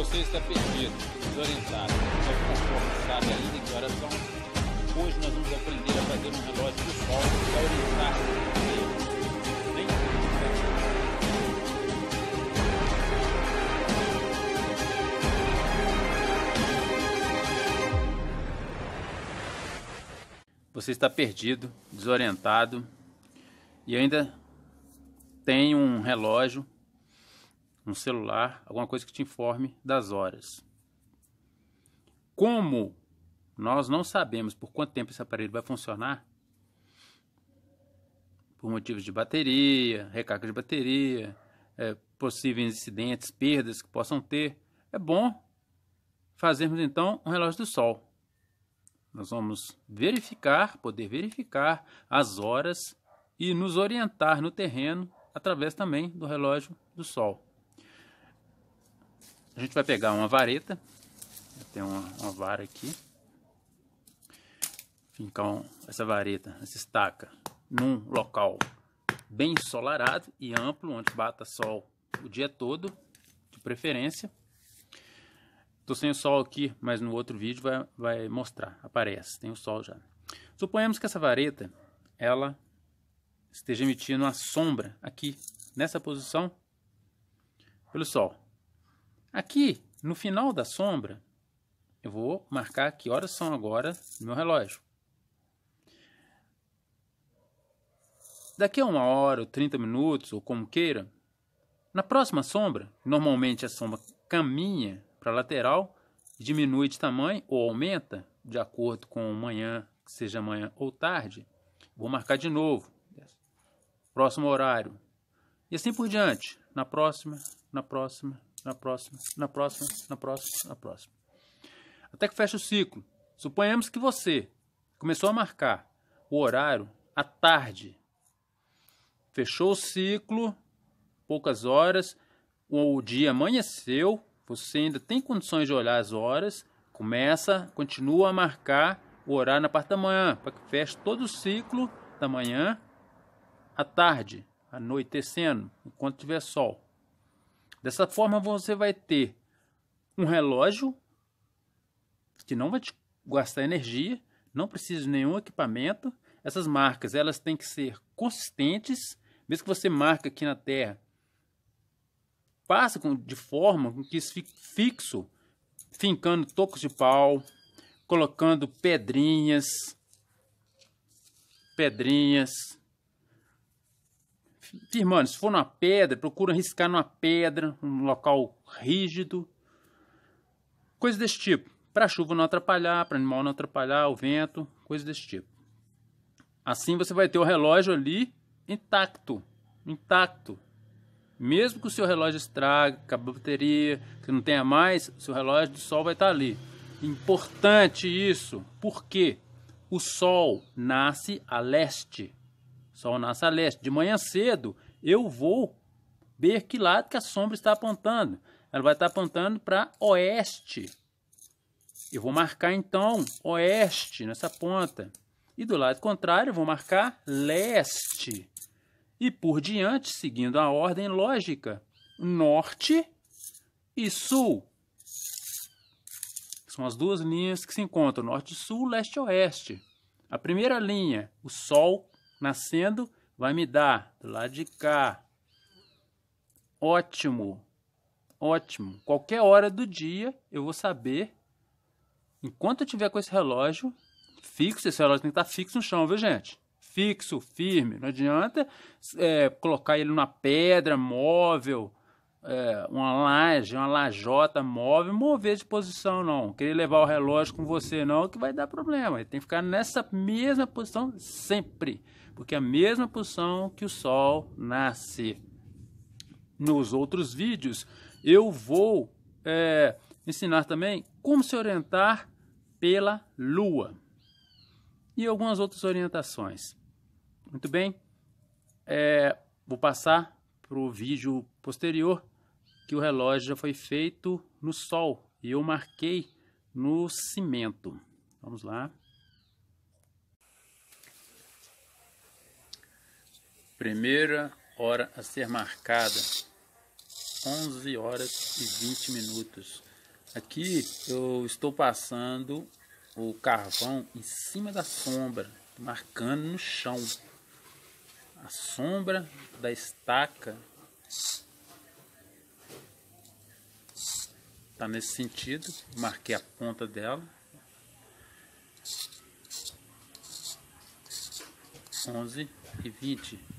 Você está perdido, desorientado, não conforme sabe ainda em que horas são. Hoje nós vamos aprender a fazer um relógio do sol para orientar Vem. Você está perdido, desorientado e ainda tem um relógio um celular, alguma coisa que te informe das horas. Como nós não sabemos por quanto tempo esse aparelho vai funcionar, por motivos de bateria, recarga de bateria, é, possíveis incidentes, perdas que possam ter, é bom fazermos então um relógio do sol. Nós vamos verificar, poder verificar as horas e nos orientar no terreno através também do relógio do sol. A gente vai pegar uma vareta, tem uma, uma vara aqui, fincar um, essa vareta, essa estaca, num local bem ensolarado e amplo, onde bata sol o dia todo, de preferência. Estou sem o sol aqui, mas no outro vídeo vai, vai mostrar, aparece, tem o sol já. Suponhamos que essa vareta, ela esteja emitindo a sombra aqui, nessa posição, pelo sol. Aqui, no final da sombra, eu vou marcar que horas são agora no meu relógio. Daqui a uma hora ou 30 minutos, ou como queira, na próxima sombra, normalmente a sombra caminha para a lateral, diminui de tamanho ou aumenta de acordo com manhã, seja manhã ou tarde. Vou marcar de novo. Próximo horário. E assim por diante. Na próxima, na próxima, na próxima, na próxima, na próxima, na próxima. Até que fecha o ciclo. Suponhamos que você começou a marcar o horário à tarde. Fechou o ciclo, poucas horas, o dia amanheceu, você ainda tem condições de olhar as horas, começa, continua a marcar o horário na parte da manhã, para que feche todo o ciclo da manhã à tarde, anoitecendo, enquanto tiver sol. Dessa forma, você vai ter um relógio que não vai te gastar energia, não precisa de nenhum equipamento. Essas marcas elas têm que ser consistentes, mesmo que você marque aqui na Terra, faça de forma com que isso fique fixo, fincando tocos de pau, colocando pedrinhas, pedrinhas, firmando, se for numa pedra, procura riscar numa pedra, um local rígido. Coisa desse tipo. Para a chuva não atrapalhar, para o animal não atrapalhar, o vento, coisa desse tipo. Assim você vai ter o relógio ali intacto. Intacto. Mesmo que o seu relógio estrague, que a bateria, que não tenha mais, seu relógio do sol vai estar ali. Importante isso. Porque O sol nasce a leste. Sol nasce a leste. De manhã cedo, eu vou ver que lado que a sombra está apontando. Ela vai estar apontando para oeste. Eu vou marcar, então, oeste nessa ponta. E do lado contrário, eu vou marcar leste. E por diante, seguindo a ordem lógica, norte e sul. São as duas linhas que se encontram, norte e sul, leste e oeste. A primeira linha, o Sol nascendo, vai me dar do lado de cá. Ótimo, ótimo. Qualquer hora do dia eu vou saber, enquanto eu tiver com esse relógio, fixo, esse relógio tem que estar fixo no chão, viu gente? Fixo, firme, não adianta é, colocar ele numa pedra móvel, é, uma laje, uma lajota móvel, mover de posição não. Querer levar o relógio com você não, que vai dar problema. Ele tem que ficar nessa mesma posição sempre porque é a mesma posição que o Sol nasce. Nos outros vídeos, eu vou é, ensinar também como se orientar pela Lua e algumas outras orientações. Muito bem, é, vou passar para o vídeo posterior que o relógio já foi feito no Sol e eu marquei no cimento. Vamos lá. Primeira hora a ser marcada, 11 horas e 20 minutos. Aqui eu estou passando o carvão em cima da sombra, marcando no chão. A sombra da estaca está nesse sentido. Marquei a ponta dela. 11 e 20.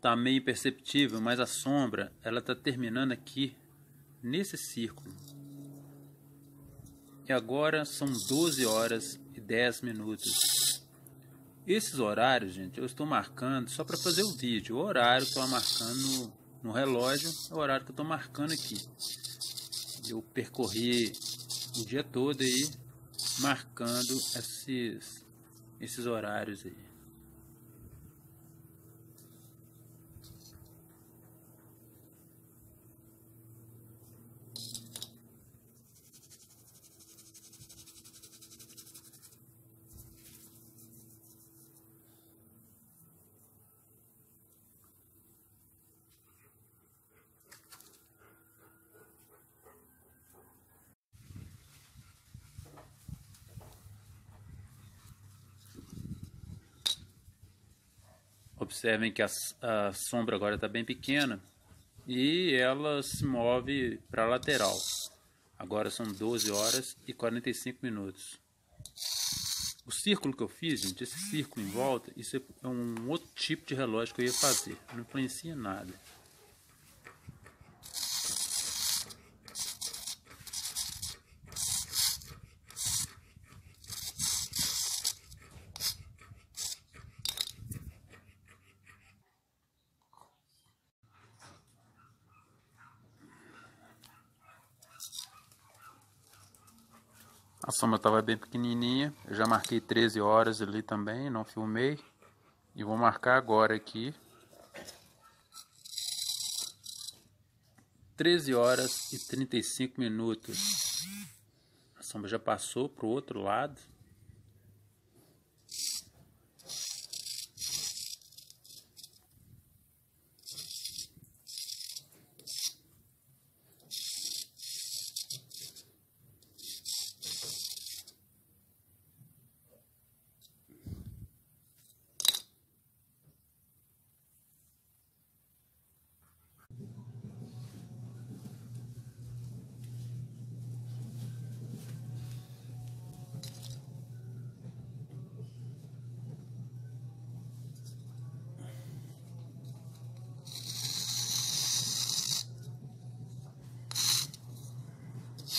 tá meio perceptível, mas a sombra ela tá terminando aqui nesse círculo. E agora são 12 horas e 10 minutos. Esses horários, gente, eu estou marcando só para fazer o vídeo. O horário que eu estou marcando no relógio é o horário que eu estou marcando aqui. Eu percorri o dia todo aí marcando esses, esses horários aí. Observem que a, a sombra agora está bem pequena e ela se move para a lateral. Agora são 12 horas e 45 minutos. O círculo que eu fiz, gente, esse círculo em volta, isso é um outro tipo de relógio que eu ia fazer. Não influencia nada. A sombra estava bem pequenininha. Eu já marquei 13 horas ali também, não filmei. E vou marcar agora aqui. 13 horas e 35 minutos. A sombra já passou para o outro lado.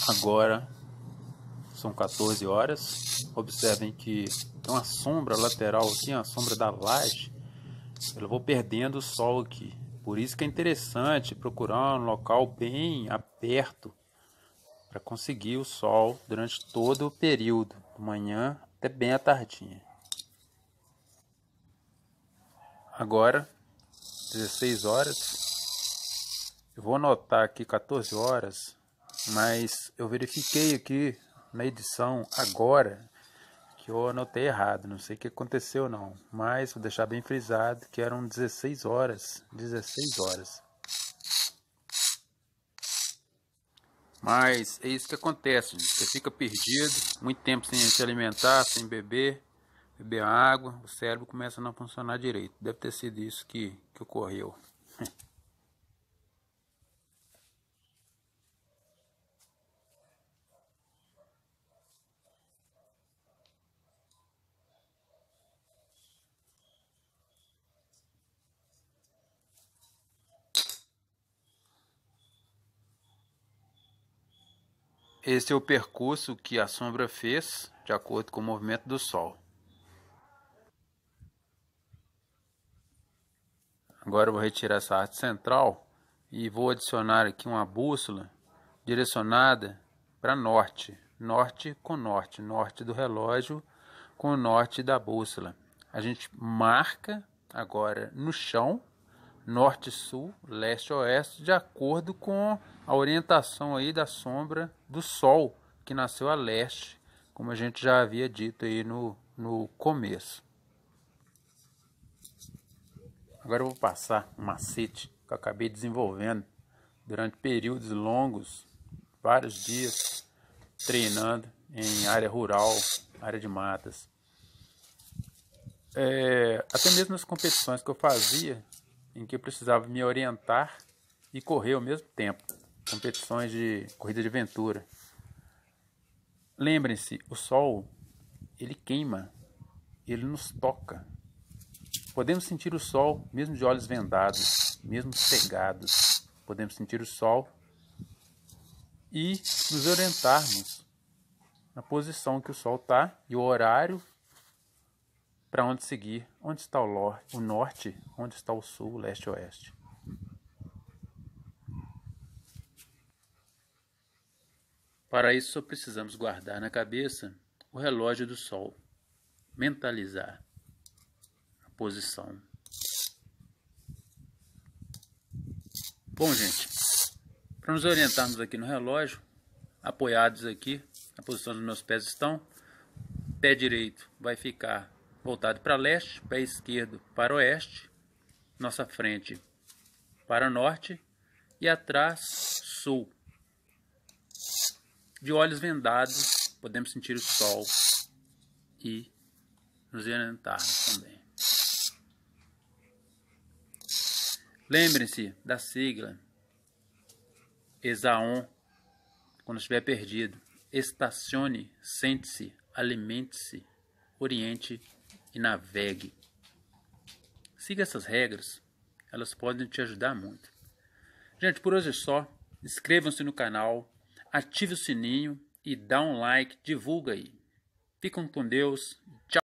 Agora são 14 horas. Observem que tem uma sombra lateral aqui, a sombra da laje. Eu vou perdendo o sol aqui. Por isso que é interessante procurar um local bem aberto para conseguir o sol durante todo o período, de manhã até bem à tardinha. Agora, 16 horas, eu vou anotar aqui 14 horas mas eu verifiquei aqui na edição agora que eu anotei errado, não sei o que aconteceu não, mas vou deixar bem frisado que eram 16 horas, 16 horas. Mas é isso que acontece, gente. você fica perdido, muito tempo sem se alimentar, sem beber, beber água, o cérebro começa a não funcionar direito. Deve ter sido isso que, que ocorreu. Esse é o percurso que a sombra fez de acordo com o movimento do Sol. Agora eu vou retirar essa arte central e vou adicionar aqui uma bússola direcionada para norte, norte com norte, norte do relógio com norte da bússola. A gente marca agora no chão, norte, sul, leste, oeste, de acordo com a orientação aí da sombra do Sol que nasceu a leste, como a gente já havia dito aí no, no começo. Agora eu vou passar um macete que eu acabei desenvolvendo durante períodos longos, vários dias, treinando em área rural, área de matas. É, até mesmo nas competições que eu fazia, em que eu precisava me orientar e correr ao mesmo tempo competições de corrida de aventura. Lembrem-se, o sol ele queima, ele nos toca. Podemos sentir o sol mesmo de olhos vendados, mesmo cegados. Podemos sentir o sol e nos orientarmos na posição que o sol está e o horário para onde seguir, onde está o norte, onde está o sul, leste e oeste. Para isso, só precisamos guardar na cabeça o relógio do sol, mentalizar a posição. Bom, gente, para nos orientarmos aqui no relógio, apoiados aqui, a posição dos meus pés estão, pé direito vai ficar voltado para leste, pé esquerdo para oeste, nossa frente para norte e atrás sul. De olhos vendados, podemos sentir o sol e nos orientarmos também. Lembrem-se da sigla Exaon, quando estiver perdido. Estacione, sente-se, alimente-se, oriente e navegue. Siga essas regras, elas podem te ajudar muito. Gente, por hoje é só. Inscrevam-se no canal, ative o sininho e dá um like, divulga aí. Ficam com Deus. Tchau.